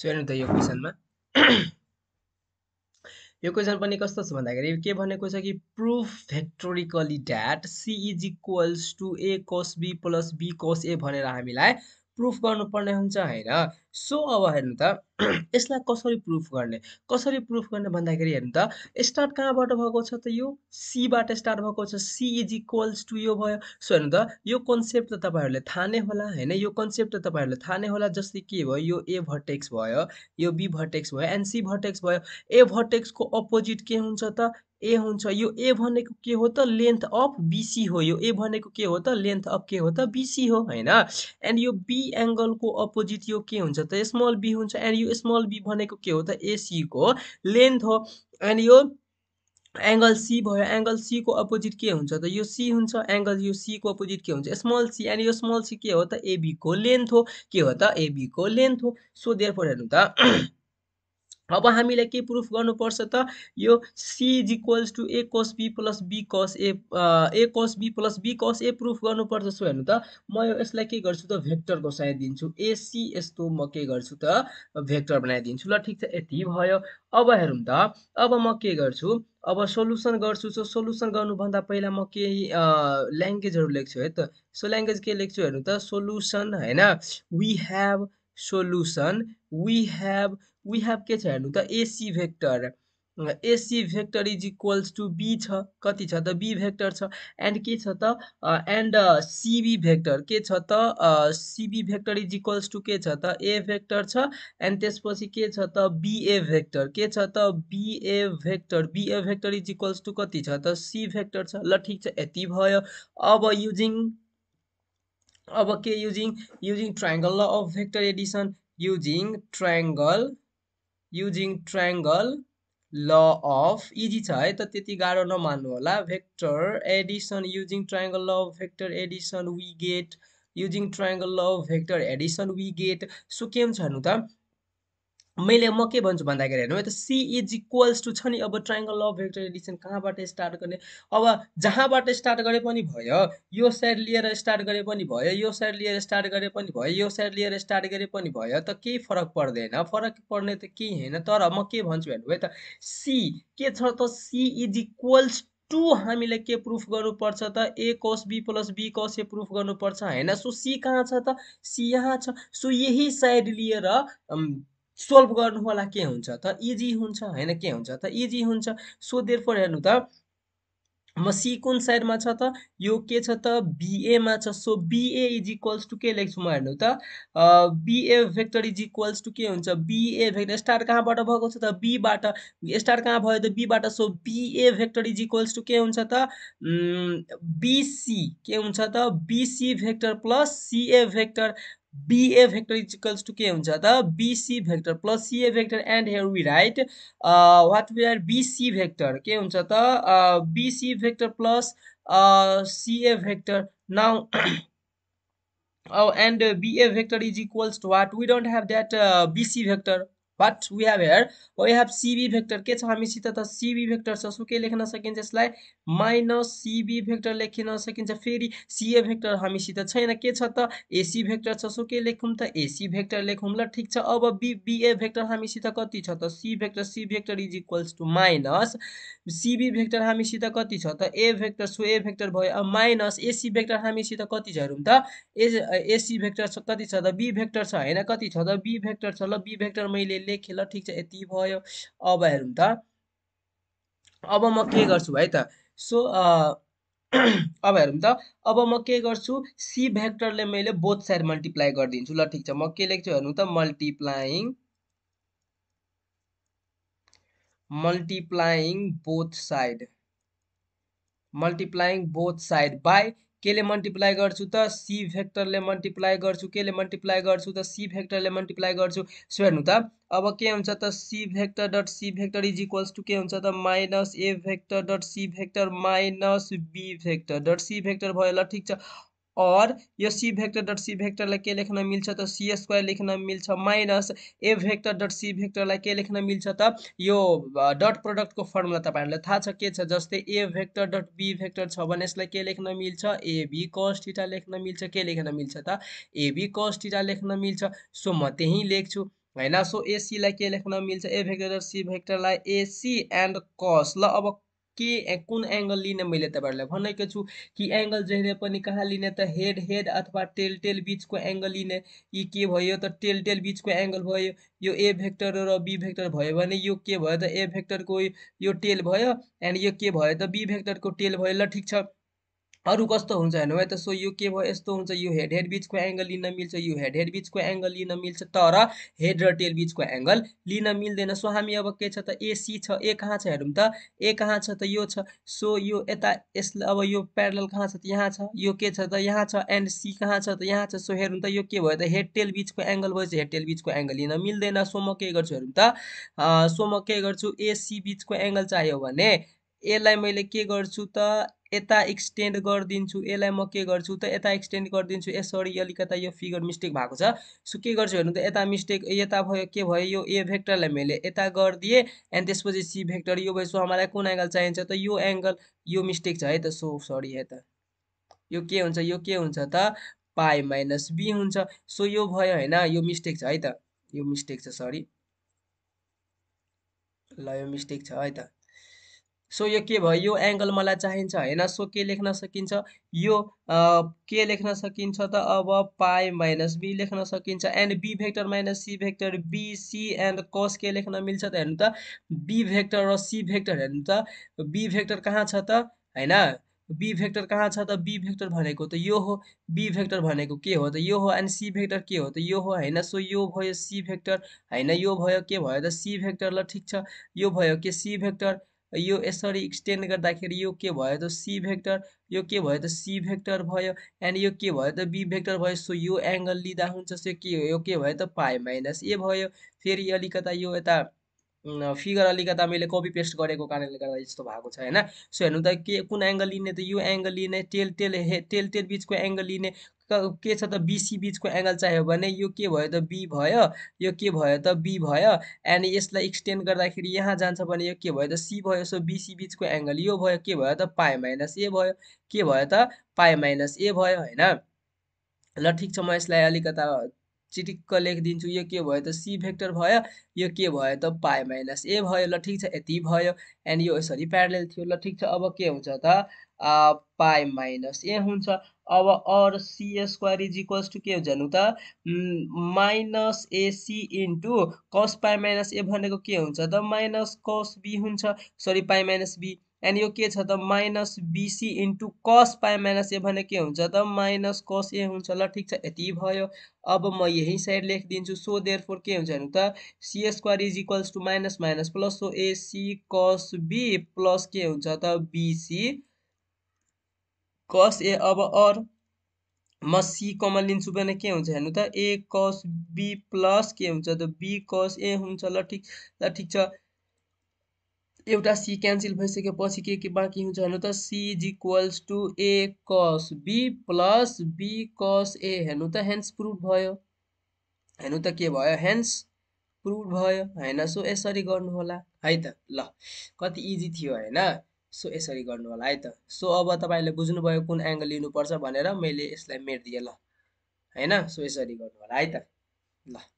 so हेर्नु त यो क्वेसनमा यो क्वेसन पनि कस्तो छ भन्दाखेरि के भनेको छ कि proof vectorially that C is equals to A cos B plus be कस ए भनेर हामीलाई प्रुफ गर्नुपर्ने हुन्छ होइन सो अब हेर्नु त यसलाई कसरी प्रुफ गर्ने कसरी प्रुफ गर्ने भन्दाखेरि हेर्नु त स्टार्ट कहाँबाट भएको छ त यो सीबाट स्टार्ट भएको छ सी इज इक्वल्स टु यो भयो सो हेर्नु त यो कन्सेप्ट त तपाईँहरूले थाहा नै होला होइन यो कन्सेप्ट त तपाईँहरूले थाहा नै होला जस्तै के भयो यो ए भर्टेक्स भयो यो बी भर्टेक्स भयो एन्ड सी भर्टेक्स भयो ए भर्टेक्सको अपोजिट के हुन्छ त ए हुन्छ यो ए भनेको के हो त लेन्थ अफ बिसी हो यो ए भनेको के हो त लेन्थ अफ के हो त बिसी हो होइन एन्ड यो बी एङ्गलको अपोजिट यो के हुन्छ त स्मल बी हुन्छ एन्ड यो स्मल बी भनेको के हो त एसीको लेन्थ हो एन्ड यो एङ्गल सी भयो एङ्गल सीको अपोजिट के हुन्छ त यो सी हुन्छ एङ्गल यो सीको अपोजिट के हुन्छ स्मल सी एन्ड यो स्मल सी के हो त एबीको लेन्थ हो के हो त एबीको लेन्थ हो सो देयर फोर हेर्नु त अब हामीलाई के प्रुफ गर्नुपर्छ त यो C is equals to A cos B plus be कस ए ए कस बी प्लस बी कस ए प्रुफ गर्नुपर्छ सो हेर्नु त म यो यसलाई के गर्छु त भेक्टरको साइन दिन्छु एसी यस्तो म के गर्छु त भेक्टर बनाइदिन्छु ल ठिक छ यति भयो अब हेरौँ त अब म के गर्छु अब सोलुसन गर्छु सो सोल्युसन गर्नुभन्दा पहिला म केही ल्याङ्ग्वेजहरू लेख्छु है त सो ल्याङ्ग्वेज के लेख्छु हेर्नु त सोलुसन होइन we have solution we have we have के छ हेर्नु त AC vector AC vector is equals to B छ कति छ त बी भेक्टर छ एन्ड के छ त एन्ड सिबी भेक्टर के छ त CB vector is equals to के छ त ए भेक्टर छ एन्ड त्यसपछि के छ त बिए भेक्टर के छ त BA vector BA vector is equals to कति छ त सी भेक्टर छ ल ठिक छ यति भयो अब युजिङ अब के using using triangle law of vector addition using triangle using triangle law of easy छ है त त्यति गाह्रो नमान्नु होला vector addition using triangle law of vector addition we get using triangle law of vector addition we get so के छ हेर्नु त मैले म के भन्छु भन्दाखेरि हेर्नु है त सी इज इक्वल्स टु छ नि अब ट्राइङ्गल अफ भेक्टर एडिसन कहाँबाट स्टार्ट गर्ने अब जहाँबाट स्टार्ट गरे पनि भयो यो साइड लिएर स्टार्ट गरे पनि भयो यो साइड लिएर स्टार्ट गरे पनि भयो यो साइड लिएर स्टार्ट गरे पनि भयो त केही फरक पर्दैन फरक पर्ने त केही होइन तर म के भन्छु हेर्नु है त सी के छ त सी इज इक्वल्स टु हामीले के प्रुफ गर्नुपर्छ त ए कस बी प्लस बी कस ए प्रुफ गर्नुपर्छ होइन सो सी कहाँ छ त सी यहाँ छ सो यही साइड लिएर सोल्भ गर्नु होला के हुन्छ त इजी हुन्छ होइन के हुन्छ त इजी हुन्छ सो देयरफोर हेर्नु त म सी कुन साइडमा छ त यो के छ त बिएमा छ so BA is equals to के लेख्छु म हेर्नु त BA vector is equals to के हुन्छ बिए भेक्टर स्टार कहाँबाट भएको छ त बीबाट स्टार कहाँ भयो त बीबाट so BA vector is equals to के हुन्छ त बिसी के हुन्छ त BC vector plus CA vector BA vector is equals to के हुन्छ त BC vector plus CA vector and here we write what we are BC vector के हुन्छ त BC vector plus CA vector now oh and ba vector is equals to what we don't have that uh, bc vector but we have here we have CB vector के छ हामीसित त CB vector छ so के लेख्न सकिन्छ यसलाई minus CB vector लेखिन सकिन्छ फेरि सिए भेक्टर हामीसित छैन के छ त एसी भेक्टर छ सो के लेखौँ त एसी भेक्टर लेखौँ ल ठिक छ अब बी बिए भेक्टर हामीसित कति छ त C vector C vector is equals to minus CB vector हामीसित कति छ त A vector so A vector भयो अब माइनस एसी भेक्टर हामीसित कति छ हेरौँ त एसी भेक्टर छ कति छ त बी भेक्टर छ होइन कति छ त बी भेक्टर छ ल बी भेक्टर मैले लेखेँ ल ठिक छ यति भयो अब हेरौँ त अब म के गर्छु है त सो अब हेरौँ त अब म के गर्छु सी भेक्टरले मैले बोथ साइड मल्टिप्लाई गरिदिन्छु ल ठिक छ म के लेख्छु हेर्नु त multiplying multiplying both side multiplying both side by केले मल्टिप्लाई गर्छु त सी भेक्टरले मल्टिप्लाई गर्छु केले मल्टिप्लाई गर्छु त सी भेक्टरले मल्टिप्लाई गर्छु सो हेर्नु त अब के हुन्छ त C vector dot C vector is equals to के हुन्छ त minus A vector dot C vector minus B vector dot C vector भयो ल ठिक छ और यो सी भेक्टर डट सी भेक्टरलाई के लेख्न मिल्छ त सी स्क्वायर लेख्न मिल्छ minus A vector dot C भेक्टरलाई के लेख्न मिल्छ त यो डट प्रडक्टको फर्मुला तपाईँहरूलाई थाहा छ के छ जस्तै A vector dot B vector छ भने यसलाई के लेख्न मिल्छ एबी कस्टिटा लेख्न मिल्छ के लेख्न मिल्छ त एबी कस्टिटा लेख्न मिल्छ सो म त्यहीँ लेख्छु होइन सो एसीलाई के लेख्न मिल्छ ए भेक्टर डट सी भेक्टरलाई एसी एन्ड कस ल अब के कुन एङ्गल लिने मैले तपाईँहरूलाई भनेको छु कि एङ्गल जहिले पनि कहाँ लिने त हेड हेड अथवा टेल टेल बिचको एङ्गल लिने यी के भयो त टेल टेल बिचको एङ्गल भयो यो ए भेक्टर र बी भेक्टर भयो भने यो के भयो त ए भेक्टरको यो टेल भयो एन्ड यो के भयो त बी भेक्टरको टेल भयो ल ठिक छ अरू कस्तो हुन्छ हेर्नुभयो त सो यो के भयो यस्तो हुन्छ यो हेड हेड बिचको एङ्गल लिन मिल्छ यो हेड हेड बिचको एङ्गल लिन मिल्छ तर हेड र टेल बिचको एङ्गल लिन मिल्दैन सो हामी अब के छ त एसी छ ए कहाँ छ हेरौँ त ए कहाँ छ त यो छ सो यो यता यसले अब यो प्यारल कहाँ छ त यहाँ छ यो के छ त यहाँ छ एन्ड सी कहाँ छ त यहाँ छ सो हेरौँ त यो के भयो त हेड टेल बिचको एङ्गल भएपछि हेड टेल बिचको एङ्गल लिन मिल्दैन सो म के गर्छु हेरौँ त सो म के गर्छु एसी बिचको एङ्गल चाहियो भने यसलाई मैले के गर्छु त यता एक्सटेन्ड गरिदिन्छु यसलाई म के गर्छु त यता एक्सटेन्ड गरिदिन्छु ए सरी अलिकता यो फिगर मिस्टेक भएको छ सो के गर्छु हेर्नु त यता मिस्टेक यता भयो के भयो यो ए भेक्टरलाई मैले यता गरिदिएँ एन्ड त्यसपछि सी भेक्टर यो भयो सो हामीलाई कुन एङ्गल चाहिन्छ त यो एङ्गल यो मिस्टेक छ है त सो सरी है त यो के हुन्छ यो के हुन्छ त पाई माइनस बी हुन्छ सो यो भयो होइन यो मिस्टेक छ है त यो मिस्टेक छ सरी ल यो मिस्टेक छ है त सो यो के भयो यो एङ्गल मलाई चाहिन्छ होइन सो के लेख्न सकिन्छ यो के लेख्न सकिन्छ त अब पाइ माइनस बी लेख्न सकिन्छ and B vector minus C vector B C and cos के लेख्न मिल्छ त हेर्नु त बी भेक्टर र सी भेक्टर हेर्नु त बी भेक्टर कहाँ छ त होइन बी भेक्टर कहाँ छ त बी भेक्टर भनेको त यो हो बी भेक्टर भनेको के हो त यो हो एन्ड सी भेक्टर के हो त यो हो होइन सो यो भयो सी भेक्टर होइन यो भयो के भयो त सी भेक्टर ल ठिक छ यो भयो के सी भेक्टर यो यसरी एक्सटेन्ड गर्दाखेरि यो के भयो त सी भेक्टर यो के भयो त सी भेक्टर भयो एन्ड यो के भयो त बी भेक्टर भयो सो यो एङ्गल लिँदा हुन्छ सो के यो के भयो त पाए माइनस ए भयो फेरि अलिकता यो यता फिगर अलिकति मैले कपी पेस्ट गरेको कारणले गर्दा यस्तो भएको छ होइन सो हेर्नु त के कुन एङ्गल लिने त यो एङ्गल लिने टेल टेल हे टेल टेल बिचको एङ्गल लिने के छ त बिसी बिचको एङ्गल चाहियो भने यो के भयो त बी भयो यो के भयो त बी भयो एन्ड यसलाई एक्सटेन्ड गर्दाखेरि यहाँ जान्छ भने यो के भयो त सी भयो सो बिसी बिचको एङ्गल यो भयो के भयो त पाए माइनस ए भयो के भयो त पाए माइनस ए भयो होइन ल ठिक छ म यसलाई अलिकता चिटिक्क लेखिदिन्छु यो के भयो त सी भेक्टर भयो यो के भयो त पाए माइनस ए भयो ल ठिक छ यति भयो एन्ड यो यसरी प्यारल थियो ल ठिक छ अब के हुन्छ त पाए माइनस ए हुन्छ अब or C square is equals to के हुन्छ त माइनस ए सी इन्टु कस पाए माइनस ए भनेको के हुन्छ त माइनस कस बी हुन्छ sorry pi minus be and यो के छ त माइनस बिसी इन्टु कस पाएँ माइनस ए भने के हुन्छ त माइनस कस ए हुन्छ ल ठिक छ यति भयो अब म यही साइड लेखिदिन्छु सो देयर फोर के हुन्छ भने त C square is equals to minus minus plus so AC cos B plus के हुन्छ त बिसी कस ए अब अर म सी कमन लिन्छु भने के हुन्छ हेर्नु त ए कस बी प्लस के हुन्छ त बी कस ए हुन्छ ल ठिक ल ठिक छ एउटा सी क्यान्सल भइसकेपछि के के बाँकी हुन्छ हेर्नु त C is equals to A cos B plus be कस ए हेर्नु त हेन्स प्रुभ भयो हेर्नु त के भयो हेन्स प्रुभ भयो होइन सो यसरी गर्नु होला है त ल कति इजी थियो होइन सो यसरी गर्नु होला है त सो अब तपाईँले बुझ्नुभयो कुन एङ्गल लिनुपर्छ भनेर मैले यसलाई मेटिदिएँ ल होइन सो यसरी गर्नु होला है त ल